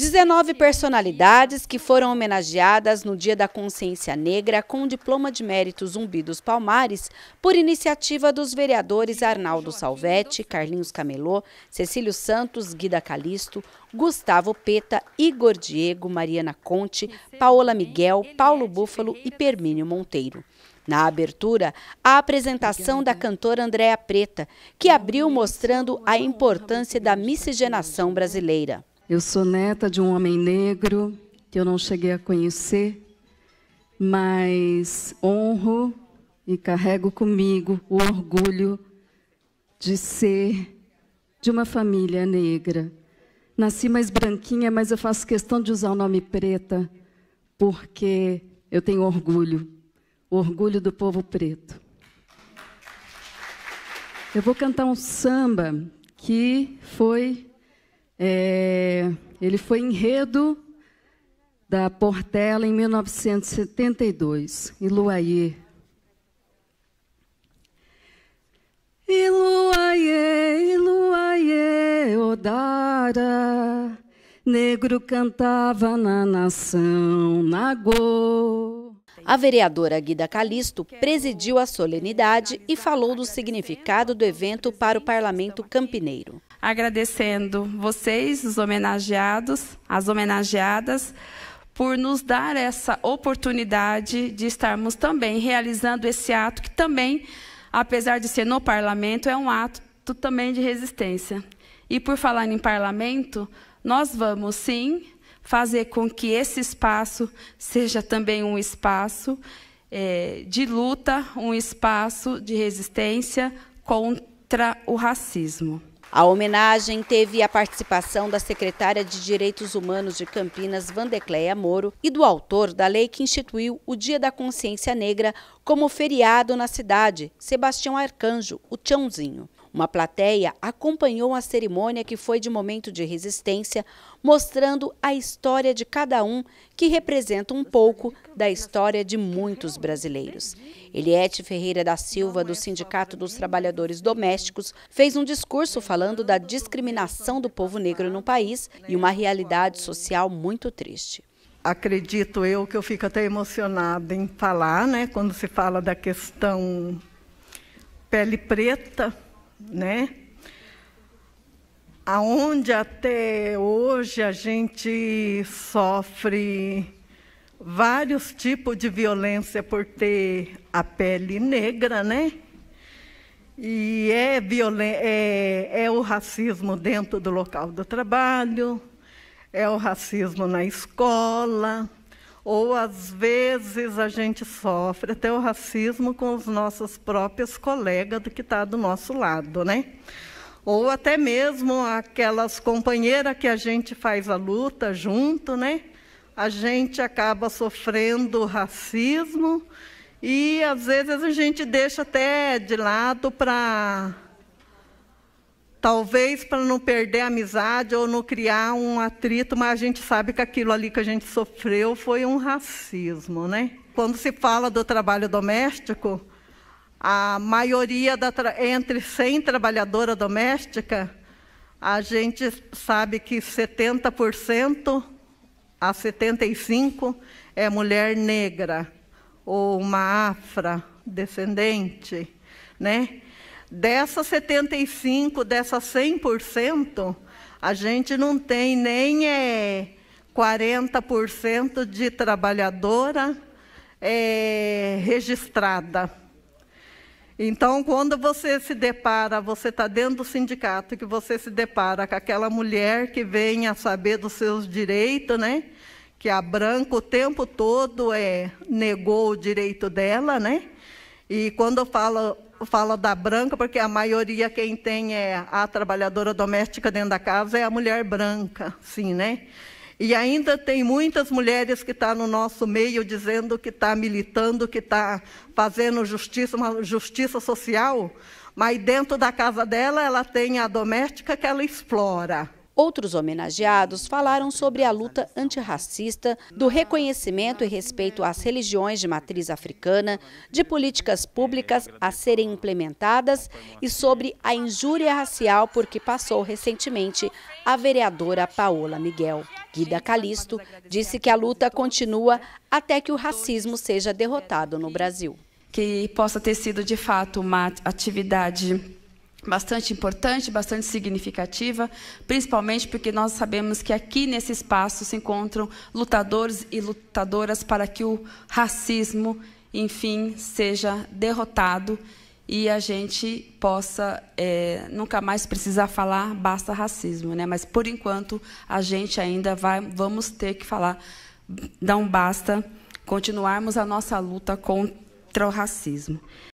19 personalidades que foram homenageadas no Dia da Consciência Negra com o diploma de mérito Zumbi dos Palmares, por iniciativa dos vereadores Arnaldo Salvetti, Carlinhos Camelô, Cecílio Santos, Guida Calisto, Gustavo Peta, Igor Diego, Mariana Conte, Paola Miguel, Paulo Búfalo e Permínio Monteiro. Na abertura, a apresentação da cantora Andréa Preta, que abriu mostrando a importância da miscigenação brasileira. Eu sou neta de um homem negro que eu não cheguei a conhecer, mas honro e carrego comigo o orgulho de ser de uma família negra. Nasci mais branquinha, mas eu faço questão de usar o nome preta porque eu tenho orgulho, orgulho do povo preto. Eu vou cantar um samba que foi é, ele foi enredo da Portela em 1972, em Luaie. Iluaie, Odara, negro cantava na nação, Nagô. A vereadora Guida Calisto presidiu a solenidade e falou do significado do evento para o parlamento campineiro agradecendo vocês, os homenageados, as homenageadas, por nos dar essa oportunidade de estarmos também realizando esse ato que também, apesar de ser no parlamento, é um ato também de resistência. E por falar em parlamento, nós vamos sim fazer com que esse espaço seja também um espaço é, de luta, um espaço de resistência contra o racismo. A homenagem teve a participação da secretária de Direitos Humanos de Campinas, Vandecleia Moro, e do autor da lei que instituiu o Dia da Consciência Negra como feriado na cidade, Sebastião Arcanjo, o Tchãozinho. Uma plateia acompanhou a cerimônia que foi de momento de resistência, mostrando a história de cada um, que representa um pouco da história de muitos brasileiros. Eliette Ferreira da Silva, do Sindicato dos Trabalhadores Domésticos, fez um discurso falando da discriminação do povo negro no país e uma realidade social muito triste acredito eu que eu fico até emocionada em falar, né, quando se fala da questão pele preta, né? Aonde até hoje a gente sofre vários tipos de violência por ter a pele negra, né? E é, violen é, é o racismo dentro do local do trabalho, é o racismo na escola, ou às vezes a gente sofre até o racismo com os nossos próprios colegas do que está do nosso lado, né? Ou até mesmo aquelas companheiras que a gente faz a luta junto, né? A gente acaba sofrendo racismo e às vezes a gente deixa até de lado para Talvez para não perder a amizade ou não criar um atrito, mas a gente sabe que aquilo ali que a gente sofreu foi um racismo, né? Quando se fala do trabalho doméstico, a maioria da entre 100 trabalhadora doméstica, a gente sabe que 70% a 75 é mulher negra ou uma descendente, né? Dessas 75%, dessas 100%, a gente não tem nem é, 40% de trabalhadora é, registrada. Então, quando você se depara, você está dentro do sindicato, que você se depara com aquela mulher que vem a saber dos seus direitos, né? que a branca o tempo todo é, negou o direito dela, né? E quando eu falo fala da branca, porque a maioria quem tem é a trabalhadora doméstica dentro da casa é a mulher branca, sim, né? E ainda tem muitas mulheres que estão tá no nosso meio dizendo que está militando, que está fazendo justiça, uma justiça social, mas dentro da casa dela ela tem a doméstica que ela explora. Outros homenageados falaram sobre a luta antirracista, do reconhecimento e respeito às religiões de matriz africana, de políticas públicas a serem implementadas e sobre a injúria racial por que passou recentemente a vereadora Paola Miguel. Guida Calisto disse que a luta continua até que o racismo seja derrotado no Brasil. Que possa ter sido de fato uma atividade bastante importante, bastante significativa, principalmente porque nós sabemos que aqui nesse espaço se encontram lutadores e lutadoras para que o racismo, enfim, seja derrotado e a gente possa é, nunca mais precisar falar basta racismo, né? Mas por enquanto a gente ainda vai, vamos ter que falar, não um basta, continuarmos a nossa luta contra o racismo.